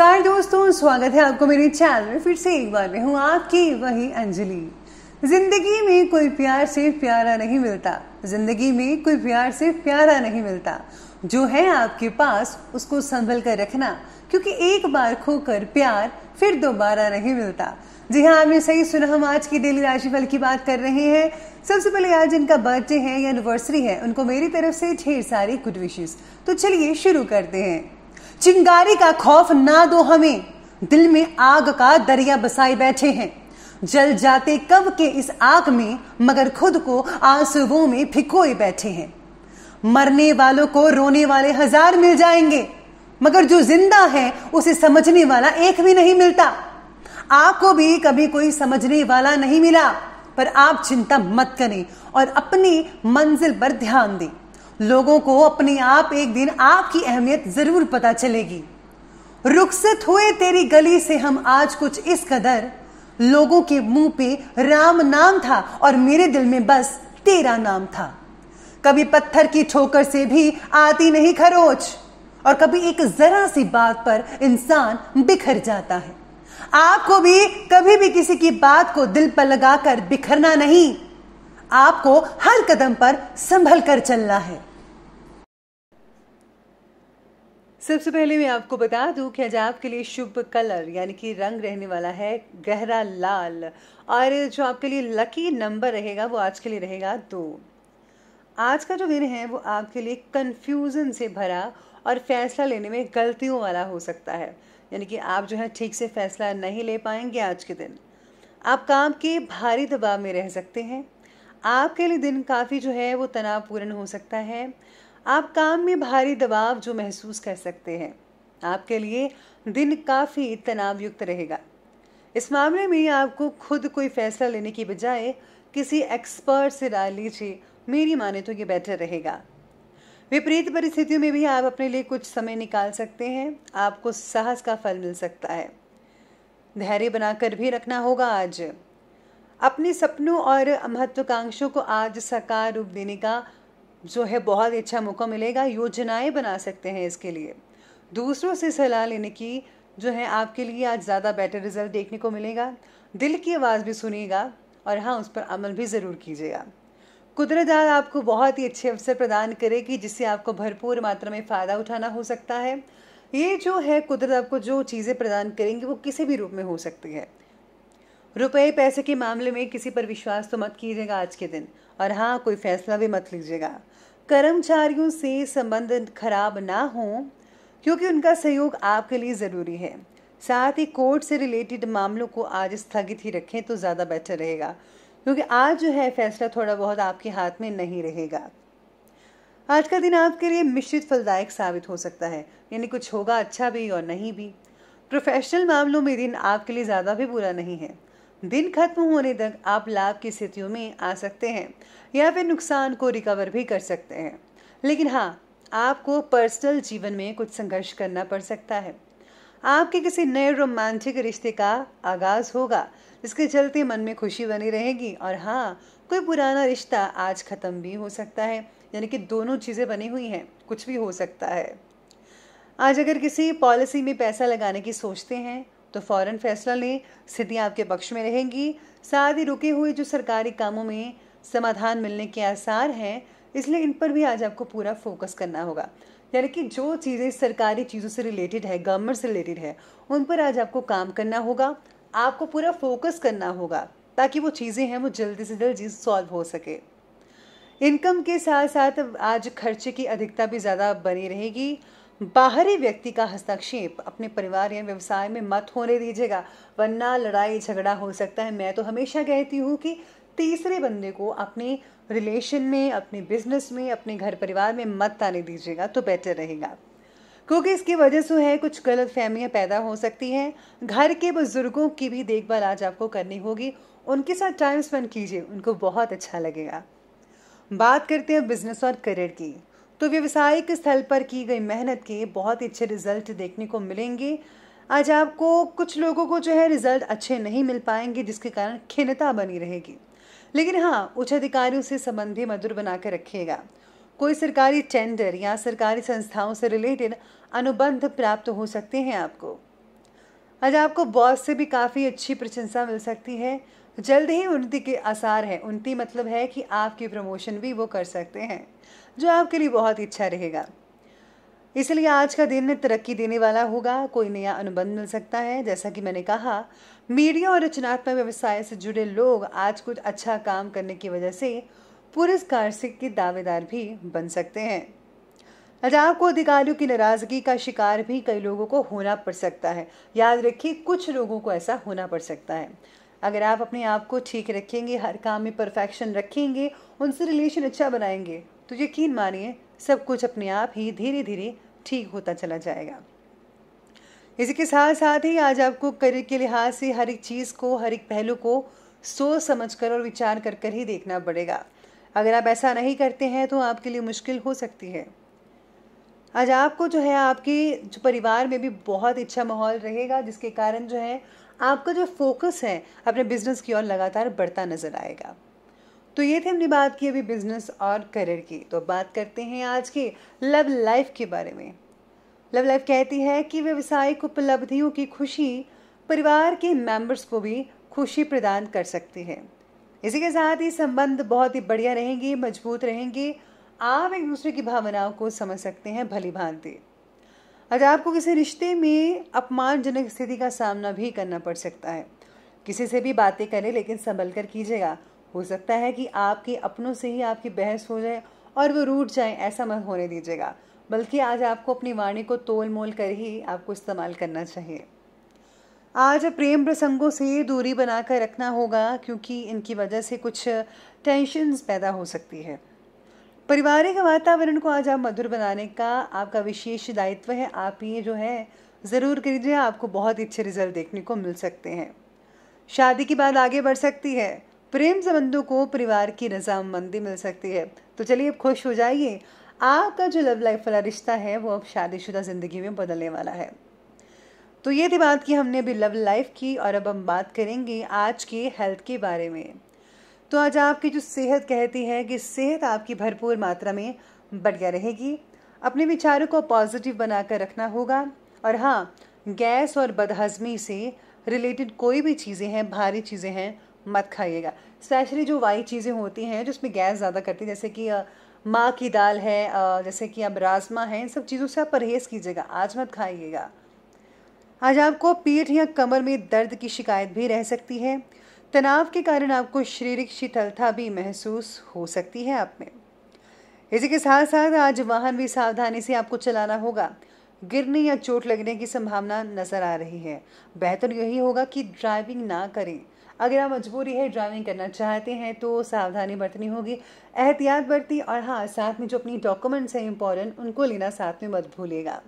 नमस्कार दोस्तों स्वागत है आपको मेरे चैनल में फिर से एक बार में हूँ आपकी वही अंजलि जिंदगी में कोई प्यार से प्यारा नहीं मिलता जिंदगी में कोई प्यार से प्यारा नहीं मिलता जो है आपके पास उसको संभल कर रखना क्योंकि एक बार खोकर प्यार फिर दोबारा नहीं मिलता जी हाँ आपने सही सुना हम आज की डेली राशिफल की बात कर रहे हैं सबसे पहले आज जिनका बर्थडे है या एनिवर्सरी है उनको मेरी तरफ से ढेर सारी गुड विशेष तो चलिए शुरू करते हैं चिंगारी का खौफ ना दो हमें दिल में आग का दरिया बसाए बैठे हैं जल जाते कब के इस आग में मगर खुद को आंसुओं में फिकोए बैठे हैं मरने वालों को रोने वाले हजार मिल जाएंगे मगर जो जिंदा है उसे समझने वाला एक भी नहीं मिलता आपको भी कभी कोई समझने वाला नहीं मिला पर आप चिंता मत करें और अपनी मंजिल पर ध्यान दें लोगों को अपने आप एक दिन आपकी अहमियत जरूर पता चलेगी रुखसत हुए तेरी गली से हम आज कुछ इस कदर लोगों के मुंह पे राम नाम था और मेरे दिल में बस तेरा नाम था कभी पत्थर की ठोकर से भी आती नहीं खरोच और कभी एक जरा सी बात पर इंसान बिखर जाता है आपको भी कभी भी किसी की बात को दिल पर लगाकर बिखरना नहीं आपको हर कदम पर संभल कर चलना है सबसे पहले मैं आपको बता दूं कि आज आपके लिए शुभ कलर यानी कि रंग रहने वाला है गहरा लाल और जो आपके लिए लकी नंबर रहेगा वो आज के लिए रहेगा दो आज का जो दिन है वो आपके लिए कन्फ्यूज़न से भरा और फैसला लेने में गलतियों वाला हो सकता है यानी कि आप जो है ठीक से फैसला नहीं ले पाएंगे आज के दिन आप काम के भारी दबाव में रह सकते हैं आपके लिए दिन काफ़ी जो है वो तनावपूर्ण हो सकता है आप काम में भारी दबाव जो महसूस कर सकते हैं आपके लिए दिन काफ़ी तनावयुक्त रहेगा इस मामले में आपको खुद कोई फैसला लेने की बजाय किसी एक्सपर्ट से राय लीजिए मेरी माने तो ये बेटर रहेगा विपरीत परिस्थितियों में भी आप अपने लिए कुछ समय निकाल सकते हैं आपको साहस का फल मिल सकता है धैर्य बनाकर भी रखना होगा आज अपने सपनों और महत्वाकांक्षों को आज साकार रूप देने का जो है बहुत अच्छा मौका मिलेगा योजनाएं बना सकते हैं इसके लिए दूसरों से सलाह लेने की जो है आपके लिए आज ज़्यादा बेटर रिजल्ट देखने को मिलेगा दिल की आवाज़ भी सुनेगा और हाँ उस पर अमल भी ज़रूर कीजिएगा कुदरत आज आपको बहुत ही अच्छे अवसर प्रदान करेगी जिससे आपको भरपूर मात्रा में फ़ायदा उठाना हो सकता है ये जो है कुदरत आपको जो चीज़ें प्रदान करेंगी वो किसी भी रूप में हो सकती है रुपए पैसे के मामले में किसी पर विश्वास तो मत कीजिएगा आज के दिन और हाँ कोई फैसला भी मत लीजिएगा कर्मचारियों से संबंध खराब ना हो क्योंकि उनका सहयोग आपके लिए ज़रूरी है साथ ही कोर्ट से रिलेटेड मामलों को आज स्थगित ही रखें तो ज़्यादा बेटर रहेगा क्योंकि आज जो है फैसला थोड़ा बहुत आपके हाथ में नहीं रहेगा आज का दिन आपके लिए मिश्रित फलदायक साबित हो सकता है यानी कुछ होगा अच्छा भी और नहीं भी प्रोफेशनल मामलों में दिन आपके लिए ज़्यादा भी बुरा नहीं है दिन खत्म होने तक आप लाभ की स्थितियों में आ सकते हैं या फिर नुकसान को रिकवर भी कर सकते हैं लेकिन हाँ आपको पर्सनल जीवन में कुछ संघर्ष करना पड़ सकता है आपके किसी नए रोमांटिक रिश्ते का आगाज़ होगा जिसके चलते मन में खुशी बनी रहेगी और हाँ कोई पुराना रिश्ता आज ख़त्म भी हो सकता है यानी कि दोनों चीज़ें बनी हुई हैं कुछ भी हो सकता है आज अगर किसी पॉलिसी में पैसा लगाने की सोचते हैं तो फौरन फैसला लें स्थितियाँ आपके पक्ष में रहेंगी साथ ही रुके हुए जो सरकारी कामों में समाधान मिलने के आसार हैं इसलिए इन पर भी आज आपको पूरा फोकस करना होगा यानी कि जो चीज़ें सरकारी चीज़ों से रिलेटेड है गवर्नमेंट से रिलेटेड है उन पर आज आपको काम करना होगा आपको पूरा फोकस करना होगा ताकि वो चीज़ें हैं वो जल्दी से जल्दी सॉल्व हो सके इनकम के साथ साथ आज खर्चे की अधिकता भी ज़्यादा बनी रहेगी बाहरी व्यक्ति का हस्तक्षेप अपने परिवार या व्यवसाय में मत होने दीजिएगा वरना लड़ाई झगड़ा हो सकता है मैं तो हमेशा कहती हूँ कि तीसरे बंदे को अपने रिलेशन में अपने बिजनेस में अपने घर परिवार में मत आने दीजिएगा तो बेटर रहेगा क्योंकि इसकी वजह से है कुछ गलत फहमियाँ पैदा हो सकती हैं घर के बुजुर्गों की भी देखभाल आज आपको करनी होगी उनके साथ टाइम स्पेंड कीजिए उनको बहुत अच्छा लगेगा बात करते हैं बिजनेस और करियर की तो व्यवसायिक स्थल पर की गई मेहनत के बहुत अच्छे रिजल्ट देखने को मिलेंगे आज आपको कुछ लोगों को जो है रिजल्ट अच्छे नहीं मिल पाएंगे जिसके कारण खिन्नता बनी रहेगी लेकिन हाँ उच्च अधिकारियों से संबंधी मधुर बनाकर रखिएगा कोई सरकारी टेंडर या सरकारी संस्थाओं से रिलेटेड अनुबंध प्राप्त हो सकते हैं आपको आज आपको बॉस से भी काफ़ी अच्छी प्रशंसा मिल सकती है जल्द ही उन्नति के आसार हैं उन्नति मतलब है कि आपकी प्रमोशन भी वो कर सकते हैं जो आपके लिए बहुत इच्छा रहेगा इसलिए आज का दिन तरक्की देने वाला होगा कोई नया अनुबंध मिल सकता है जैसा कि मैंने कहा मीडिया और रचनात्मक व्यवसाय से जुड़े लोग आज कुछ अच्छा काम करने की वजह से पुरस्कार से के दावेदार भी बन सकते हैं आज आपको अधिकारियों की नाराजगी का शिकार भी कई लोगों को होना पड़ सकता है याद रखिए कुछ लोगों को ऐसा होना पड़ सकता है अगर आप अपने आप को ठीक रखेंगे हर काम में परफेक्शन रखेंगे उनसे रिलेशन अच्छा बनाएंगे तो यकीन मानिए सब कुछ अपने आप ही धीरे धीरे ठीक होता चला जाएगा इसी के साथ साथ ही आज आपको करियर के लिहाज से हर एक चीज़ को हर एक पहलू को सोच समझ कर और विचार कर कर ही देखना पड़ेगा अगर आप ऐसा नहीं करते हैं तो आपके लिए मुश्किल हो सकती है आज आपको जो है आपके जो परिवार में भी बहुत अच्छा माहौल रहेगा जिसके कारण जो है आपका जो फोकस है अपने बिजनेस की ओर लगातार बढ़ता नजर आएगा तो ये थे हमने बात की अभी बिजनेस और करियर की तो बात करते हैं आज के लव लाइफ के बारे में लव लाइफ कहती है कि व्यवसायिक उपलब्धियों की खुशी परिवार के मेंबर्स को भी खुशी प्रदान कर सकती है इसी के साथ ही संबंध बहुत ही बढ़िया रहेंगे मजबूत रहेंगे आप एक दूसरे की भावनाओं को समझ सकते हैं भली भांति अगर आपको किसी रिश्ते में अपमानजनक स्थिति का सामना भी करना पड़ सकता है किसी से भी बातें करें लेकिन संभल कर कीजिएगा हो सकता है कि आपके अपनों से ही आपकी बहस हो जाए और वो रूट जाए ऐसा मत होने दीजिएगा बल्कि आज आपको अपनी वाणी को तोल मोल कर ही आपको इस्तेमाल करना चाहिए आज प्रेम प्रसंगों से दूरी बनाकर रखना होगा क्योंकि इनकी वजह से कुछ टेंशन पैदा हो सकती है पारिवारिक वातावरण को आज आप मधुर बनाने का आपका विशेष दायित्व है आप ये जो है ज़रूर करीजिए आपको बहुत अच्छे रिजल्ट देखने को मिल सकते हैं शादी की बात आगे बढ़ सकती है प्रेम संबंधों को परिवार की रजामंदी मिल सकती है तो चलिए अब खुश हो जाइए आपका जो लव लाइफ वाला रिश्ता है वो अब शादीशुदा ज़िंदगी में बदलने वाला है तो ये थी बात की हमने अभी लव लाइफ की और अब हम बात करेंगे आज के हेल्थ के बारे में तो आज आपकी जो सेहत कहती है कि सेहत आपकी भरपूर मात्रा में बढ़िया रहेगी अपने विचारों को पॉजिटिव बनाकर रखना होगा और हाँ गैस और बदहजमी से रिलेटेड कोई भी चीज़ें हैं भारी चीज़ें हैं मत खाइएगा स्पेशली जो वाई चीज़ें होती हैं जिसमें गैस ज़्यादा करती है जैसे कि माँ की दाल है जैसे कि अब राजमा है इन सब चीज़ों से आप परहेज़ कीजिएगा आज मत खाइएगा आज आपको पीठ या कमर में दर्द की शिकायत भी रह सकती है तनाव के कारण आपको शारीरिक शीतलता भी महसूस हो सकती है आप में इसी के साथ साथ आज वाहन भी सावधानी से आपको चलाना होगा गिरने या चोट लगने की संभावना नज़र आ रही है बेहतर यही होगा कि ड्राइविंग ना करें अगर आप मजबूरी है ड्राइविंग करना चाहते हैं तो सावधानी बरतनी होगी एहतियात बरती और हाँ साथ में जो अपनी डॉक्यूमेंट्स हैं इंपॉर्टेंट उनको लेना साथ में मत भूलेगा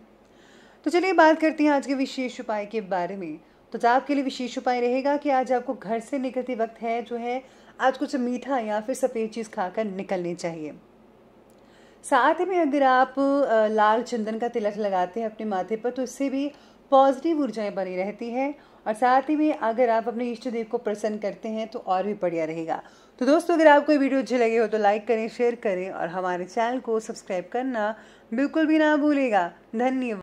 तो चलिए बात करते हैं आज के विशेष उपाय के बारे में तो आज आपके लिए विशेष उपाय रहेगा कि आज आपको घर से निकलते वक्त है जो है आज कुछ मीठा या फिर सफ़ेद चीज़ खाकर निकलनी चाहिए साथ ही में अगर आप लाल चंदन का तिलक लगाते हैं अपने माथे पर तो इससे भी पॉजिटिव ऊर्जाएं बनी रहती है और साथ ही में अगर आप अपने इष्ट देव को प्रसन्न करते हैं तो और भी बढ़िया रहेगा तो दोस्तों अगर आपको वीडियो अच्छी लगी हो तो लाइक करें शेयर करें और हमारे चैनल को सब्सक्राइब करना बिल्कुल भी ना भूलेगा धन्यवाद